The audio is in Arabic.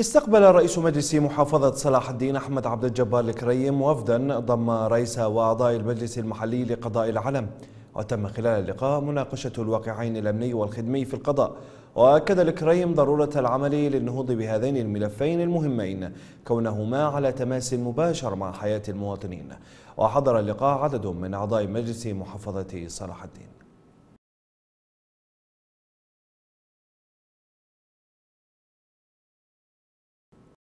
استقبل رئيس مجلس محافظة صلاح الدين أحمد عبد الجبار الكريم وفدا ضم رئيس وأعضاء المجلس المحلي لقضاء العلم وتم خلال اللقاء مناقشة الواقعين الأمني والخدمي في القضاء وأكد الكريم ضرورة العمل للنهوض بهذين الملفين المهمين كونهما على تماس مباشر مع حياة المواطنين وحضر اللقاء عدد من أعضاء مجلس محافظة صلاح الدين